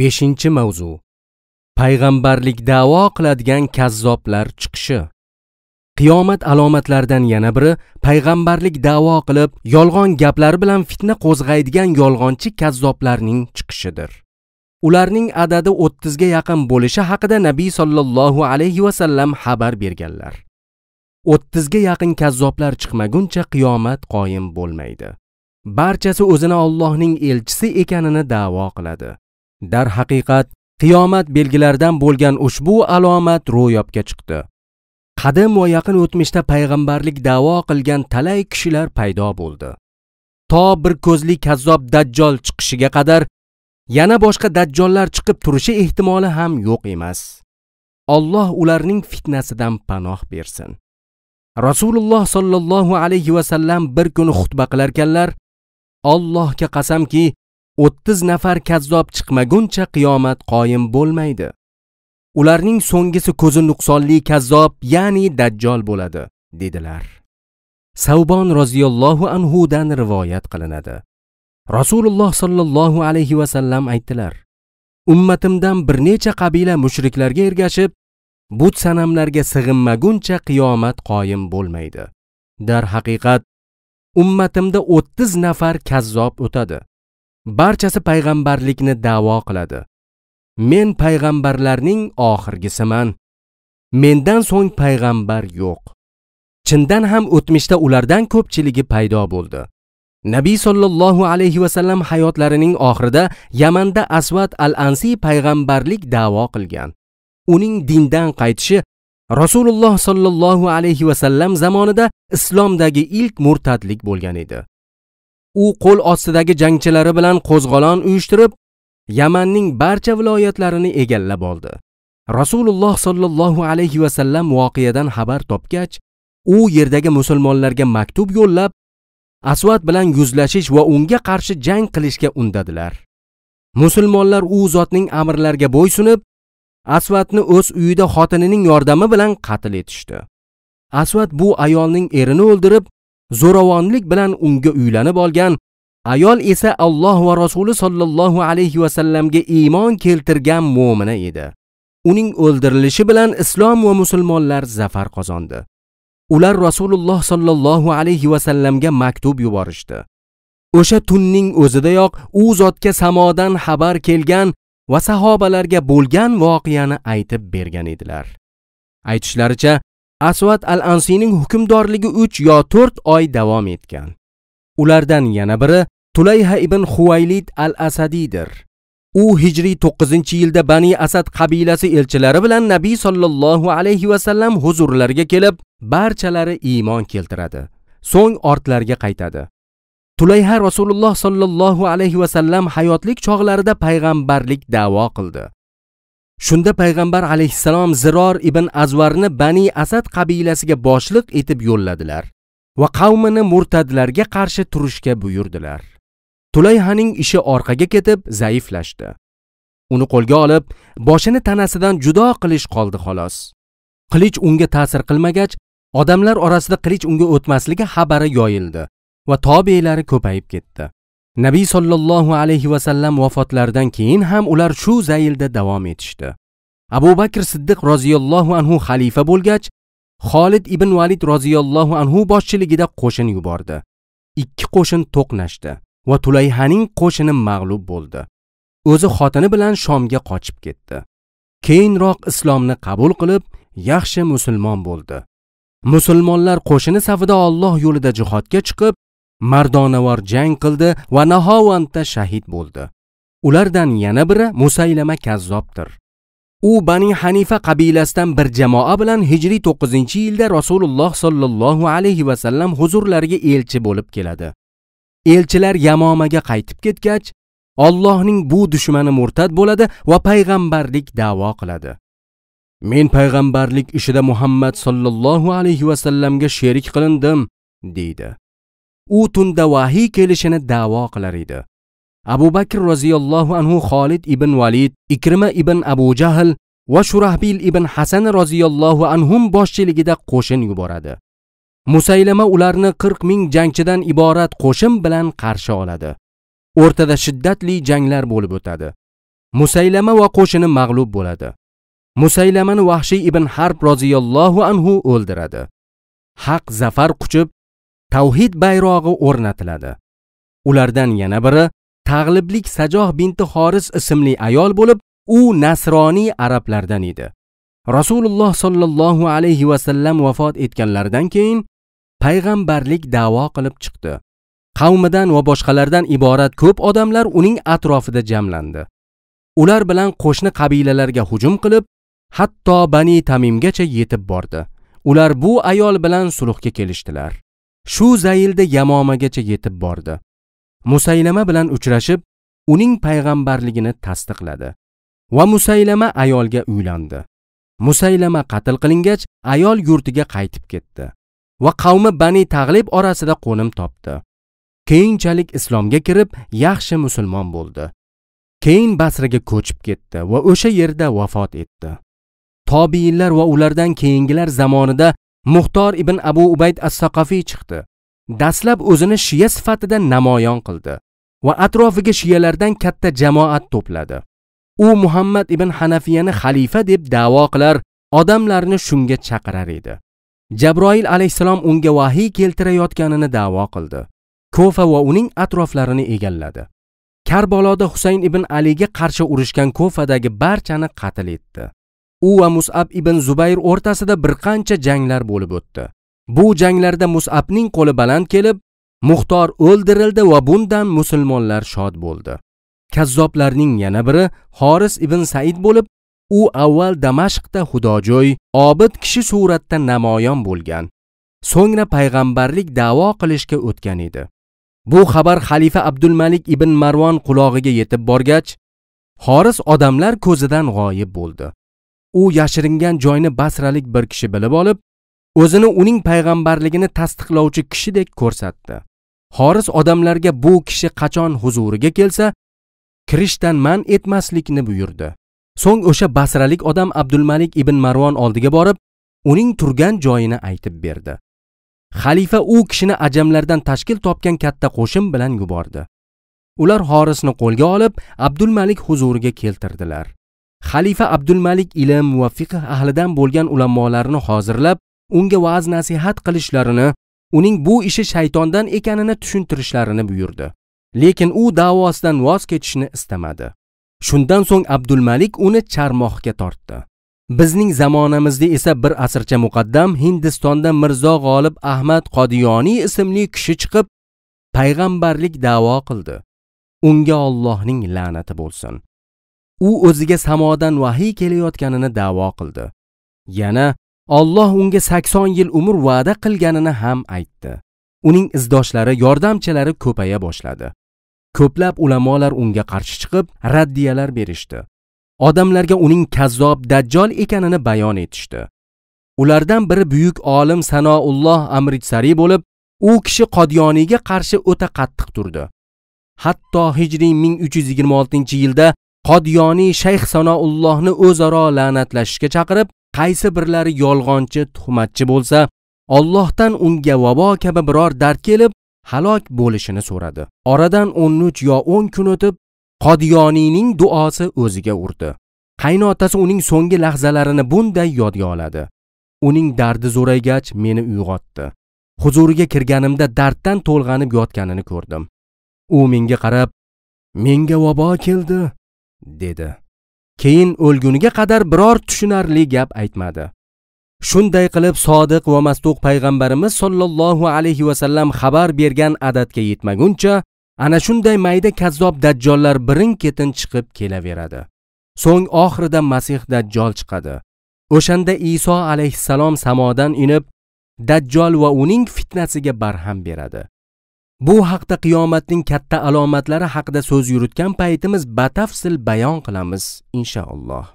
beshinchi mavzu payg'ambarlik da'vo qiladigan kazzoblar chiqishi qiyomat alomatlaridan yana biri payg'ambarlik da'vo qilib yolg'on gaplar bilan fitna qo'zg'aydigan yolg'onchi kazzoblarning chiqishidir ularning adadi 30 ga yaqin bo'lishi haqida nabiy sollallohu alayhi va sallam xabar berganlar 30 ga yaqin kazzoblar chiqmaguncha qiyomat qoyim bo'lmaydi barchasi o'zini Allohning elchisi ekanini da'vo qiladi darhaqiqat qiyomat belgilaridan bo'lgan ushbu alomat ro'yobga chiqdi qadim va yaqin o'tmishda payg'ambarlik da'vo qilgan talay kishilar paydo bo'ldi to bir ko'zli kazzob dajjol chiqishiga qadar yana boshqa dajjollar chiqib turishi ehtimoli ham yo'q emas alloh ularning fitnasidan panoh bersin rasululloh sollallohu alayhi vasallam bir kuni xutba qilarkanlar allohga qasamki o'ttiz nafar kazzob chiqmaguncha qiyomat qoyim bo'lmaydi ularning so'nggisi ko'zi nuqsonli kazzob ya'ni dajjol bo'ladi dedilar savbon roziyallohu anhudan rivoyat qilinadi rasululloh sollallohu alayhi vasallam aytdilar ummatimdan bir necha qabila mushriklarga ergashib but sanamlarga sig'inmaguncha qiyomat qoyim bo'lmaydi darhaqiqat ummatimda o'ttiz nafar kazzob o'tadi barchasi payg'ambarlikni da'vo qiladi men payg'ambarlarning oxirgisiman mendan so'ng payg'ambar yo'q chindan ham o'tmishda ulardan ko'pchiligi paydo bo'ldi nabiy sollallohu alayhi vasallam hayotlarining oxirida yamanda asvat al ansiy payg'ambarlik da'vo qilgan uning dindan qaytishi rasululloh sollallohu alayhi vasallam zamonida islomdagi ilk murtadlik bo'lgan edi u qo'l ostidagi jangchilari bilan qo'zg'olon uyushtirib yamanning barcha viloyatlarini egallab oldi rasululloh sollallohu alayhi vasallam voqeadan xabar topgach u yerdagi musulmonlarga maktub yo'llab asvat bilan yuzlashish va unga qarshi jang qilishga undadilar musulmonlar u zotning amrlariga bo'ysunib asvatni o'z uyida xotinining yordami bilan qatl etishdi asvat bu ayolning erini o'ldirib zo'ravonlik bilan unga uylanib olgan ayol esa alloh va rasuli sollallohu alayhi vasallamga iymon keltirgan mo'mina edi uning o'ldirilishi bilan islom va musulmonlar zafar qozondi ular rasululloh sollallohu alayhi vasallamga maktub yuborishdi o'sha tunning o'zidayoq u zotga samodan xabar kelgan va sahobalarga bo'lgan voqeani aytib bergan edilar aytishlaricha Aswad al ansining hukmdorligi 3 yo 4 oy davom etgan ulardan yana biri tulayha ibn huvaylid al asadidir u hijriy 9 yilda bani asad qabilasi elchilari bilan nabiy sallallohu alayhi va sallam huzurlariga kelib barchalari iymon keltiradi so'ng ortlariga qaytadi tulayha rasululloh sallallohu alayhi va sallam hayotlik chog'larida payg'ambarlik da'vo qildi shunda payg'ambar alayhissalom ziror ibn azvarni bani asad qabilasiga boshliq etib yo'lladilar va qavmini murtadlarga qarshi turishga buyurdilar tulayhaning ishi orqaga ketib zaiflashdi uni qo'lga olib boshini tanasidan judo qilish qoldi xolos qilich unga ta'sir qilmagach odamlar orasida qilich unga o'tmasligi xabari yoyildi va tobeilari ko'payib ketdi nabiy sollallohu alayhi vasallam vafotlaridan keyin ham ular shu zaylda davom etishdi abu bakr siddiq roziyallohu anhu xalifa bo'lgach xolid ibn valid roziyallohu anhu boshchiligida qo'shin yubordi ikki qo'shin to'qnashdi va tulayhaning qo'shini mag'lub bo'ldi o'zi xotini bilan shomga qochib ketdi keyinroq islomni qabul qilib yaxshi musulmon bo'ldi musulmonlar qo'shini safida Alloh yo'lida jihodga chiqib mardonavor jang qildi va nahovonda shahid bo'ldi ulardan yana biri musaylama kazzobdir u bani hanifa qabilasidan bir jamoa bilan hijriy 9 yilda rasululloh sollallohu alayhi vasallam huzurlariga elchi bo'lib keladi elchilar yamomaga qaytib ketgach Allohning bu dushmani murtad bo'ladi va payg'ambarlik da'vo qiladi men payg'ambarlik ishida muhammad sollallohu alayhi vasallamga sherik qilindim deydi u tunda vahiy kelishini da'vo qilar edi abu bakr roziyallohu anhu xolid ibn valid ikrima ibn abu jahl va shurahbil ibn hasan roziyallohu anhum boshchiligida qo'shin yuboradi musaylama ularni qirq ming jangchidan iborat qo'shin bilan qarshi oladi o'rtada shiddatli janglar bo'lib o'tadi musaylama va qo'shini mag'lub bo'ladi musaylamani vahshiy ibn harb roziyallohu anhu o'ldiradi haq zafar quchib tavhid bayrog'i o'rnatiladi ulardan yana biri tag'liblik sajoh binti xoris ismli ayol bo'lib u nasroniy arablardan edi rasululloh sollallohu alayhi vasallam vafot etganlaridan keyin payg'ambarlik da'vo qilib chiqdi qavmidan va boshqalardan iborat ko'p odamlar uning atrofida jamlandi ular bilan qo'shni qabilalarga hujum qilib hatto bani tamimgacha yetib bordi ular bu ayol bilan sulhga kelishdilar shu zaylda yamomagacha yetib bordi musaylama bilan uchrashib uning payg'ambarligini tasdiqladi va musaylama ayolga uylandi musaylama qatl qilingach ayol yurtiga qaytib ketdi va qavmi bani tag'lib orasida qo'nim topdi keyinchalik islomga kirib yaxshi musulmon bo'ldi keyin basraga ko'chib ketdi va o'sha yerda vafot etdi tobiinlar va ulardan keyingilar zamonida muxtor ibn abu ubayd as saqafi chiqdi dastlab o'zini shiya sifatida namoyon qildi va atrofiga shiyalardan katta jamoat to'pladi u muhammad ibn hanafiyani xalifa deb da'vo qilar odamlarni shunga chaqirar edi jabroil alayhisalom unga vahiy keltirayotganini da'vo qildi kofa va uning atroflarini egalladi karbaloda husayn ibn aliga qarshi urushgan kofadagi barchani qatl etdi u va musab ibn zubayr o'rtasida bir qancha janglar bo'lib o'tdi bu janglarda musabning qo'li baland kelib muxtor o'ldirildi va bundan musulmonlar shod bo'ldi kazzoblarning yana biri xoris ibn said bo'lib u avval damashqda xudojo'y obid kishi suratda namoyon bo'lgan so'ngra payg'ambarlik da'vo qilishga o'tgan edi bu xabar xalifa abdulmalik ibn marvon qulog'iga yetib borgach xoris odamlar ko'zidan g'oyib bo'ldi u yashiringan joyni basralik bir kishi bilib olib o'zini uning payg'ambarligini tasdiqlovchi kishidek ko'rsatdi xoris odamlarga bu kishi qachon huzuriga kelsa kirishdan man etmaslikni buyurdi so'ng o'sha basralik odam abdulmalik ibn marvon oldiga borib uning turgan joyini aytib berdi xalifa u kishini ajamlardan tashkil topgan katta qo'shin bilan yubordi ular xorisni qo'lga olib abdulmalik huzuriga keltirdilar xalifa abdulmalik ilm va fiqh ahlidan bo'lgan ulamolarni hozirlab unga va'z nasihat qilishlarini uning bu ishi shaytondan ekanini tushuntirishlarini buyurdi lekin u da'vosidan voz kechishni istamadi shundan so'ng abdulmalik uni charmoqga tortdi bizning zamonamizda esa bir asrcha muqaddam hindistonda mirzo g'olib ahmad qodiyoniy ismli kishi chiqib payg'ambarlik da'vo qildi unga Allohning la'nati bo'lsin u o'ziga samodan vahiy kelayotganini da'vo qildi yana Alloh unga 80 yil umr va'da qilganini ham aytdi uning izdoshlari yordamchilari ko'paya boshladi ko'plab ulamolar unga qarshi chiqib raddiyalar berishdi odamlarga uning kazzob dajjol ekanini bayon etishdi ulardan biri buyuk olim sanoulloh amritsari bo'lib u kishi qodiyoniyga qarshi o'ta qattiq turdi hatto hijriy 1326 yilda Qodiyoniy shayx Sanoullohni o'zaro la'natlashishga chaqirib, qaysi birlari yolg'onchi, tuhmatchi bo'lsa, Allohdan unga vabo kabi biror dard kelib, halok bo'lishini so'radi. Oradan 13 yo 10 kun o'tib, Qodiyoniyning duosi o'ziga urdi. Qaynotasi uning so'nggi lahzalarini bunday yodga oladi. Uning dardi zo'raygach meni uyg'otdi. Huzuriga kirganimda darddan to'lg'anib yotganini ko'rdim. U menga qarab, "Menga vabo keldi. dedi keyin o'lguniga qadar biror tushunarli gap aytmadi shunday qilib sodiq va Mastuq payg'ambarimiz sollallohu alayhi va sallam xabar bergan adatga yetmaguncha ana shunday mayda kazzob dajjollar birin ketin chiqib kelaveradi so'ng oxirida masih dajjol chiqadi o'shanda iso alayhissalom samodan inib dajjol va uning fitnasiga barham beradi bu haqda qiyomatning katta alomatlari haqida so'z yuritgan paytimiz batafsil bayon qilamiz inshaalloh